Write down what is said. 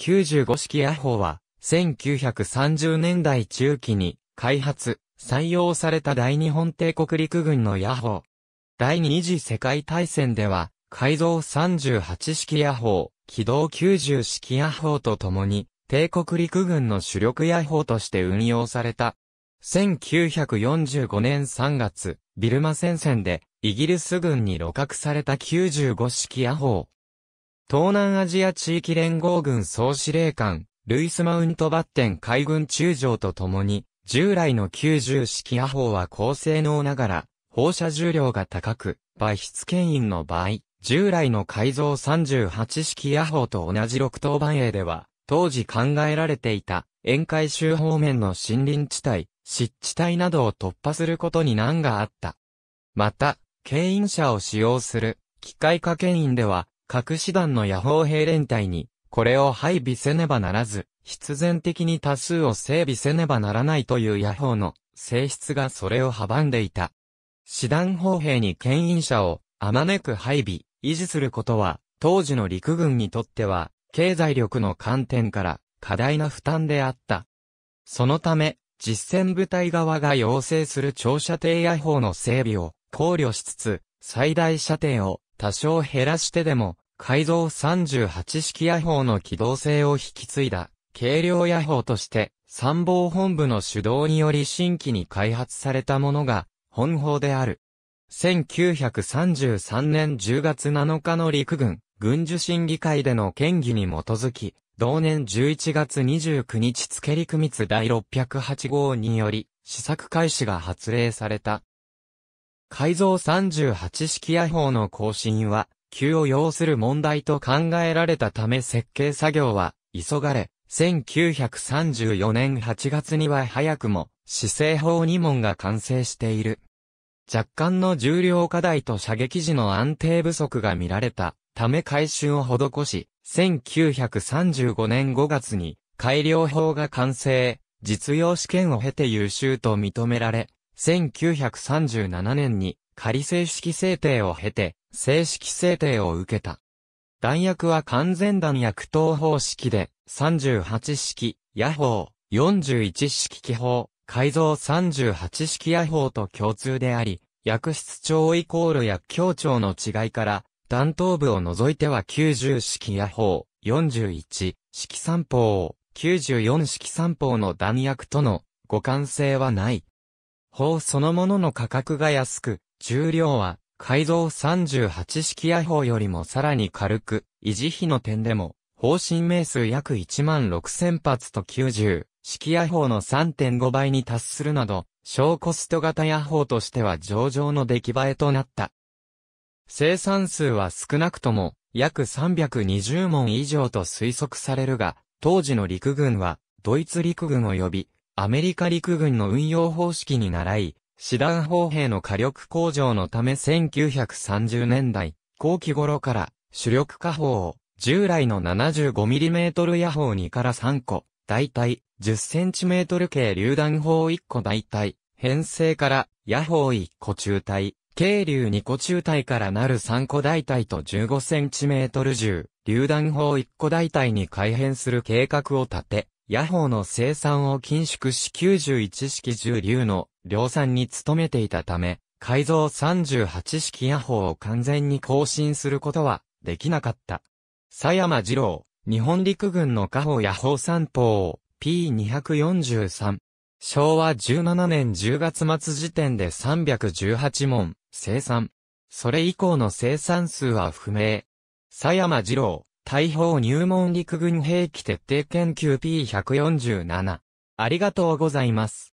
95式野ホは、1930年代中期に開発、採用された大日本帝国陸軍の野砲。第二次世界大戦では、改造38式野砲、機動90式野砲とともに、帝国陸軍の主力野砲として運用された。1945年3月、ビルマ戦線で、イギリス軍に露獲された95式野砲。東南アジア地域連合軍総司令官、ルイス・マウントバッテン海軍中将と共に、従来の90式ア砲は高性能ながら、放射重量が高く、倍質牽引の場合、従来の改造38式ア砲と同じ6等番営では、当時考えられていた、沿海周方面の森林地帯、湿地帯などを突破することに難があった。また、牽引車を使用する、機械化牽引では、各師団の野砲兵連隊に、これを配備せねばならず、必然的に多数を整備せねばならないという野砲の性質がそれを阻んでいた。師団砲兵に牽引者をあまねく配備、維持することは、当時の陸軍にとっては、経済力の観点から過大な負担であった。そのため、実戦部隊側が要請する長射程野砲の整備を考慮しつつ、最大射程を多少減らしてでも改造38式野砲の機動性を引き継いだ、軽量野砲として、参謀本部の主導により新規に開発されたものが、本砲である。1933年10月7日の陸軍、軍需審議会での権議に基づき、同年11月29日付陸密第608号により、試作開始が発令された。改造38式野砲の更新は、級を要する問題と考えられたため設計作業は急がれ、1934年8月には早くも、施政法2問が完成している。若干の重量課題と射撃時の安定不足が見られたため改修を施し、1935年5月に改良法が完成、実用試験を経て優秀と認められ、1937年に仮正式制定を経て、正式制定を受けた。弾薬は完全弾薬等方式で、38式、野砲、41式機砲、改造38式野砲と共通であり、薬室長イコール薬強調の違いから、弾頭部を除いては90式野砲、41式三砲、94式三砲の弾薬との互換性はない。砲そのものの価格が安く、重量は改造38式野砲よりもさらに軽く、維持費の点でも、方針名数約1万6000発と90、式野砲の3.5倍に達するなど、小コスト型野砲としては上々の出来栄えとなった。生産数は少なくとも約320門以上と推測されるが、当時の陸軍はドイツ陸軍及びアメリカ陸軍の運用方式に倣い、師団砲兵の火力向上のため1930年代後期頃から主力火砲を従来の 75mm 野砲2から3個、大体 10cm 系榴弾砲1個大体、編成から野砲1個中隊、軽流2個中隊からなる3個大隊と 15cm 銃、榴弾砲1個大隊に改変する計画を立て、ヤホーの生産を緊縮し91式重流の量産に努めていたため、改造38式ヤホーを完全に更新することはできなかった。佐山二郎、日本陸軍の火ヤホー三砲 P243。昭和17年10月末時点で318問生産。それ以降の生産数は不明。佐山二郎、大砲入門陸軍兵器徹底研究 P147。ありがとうございます。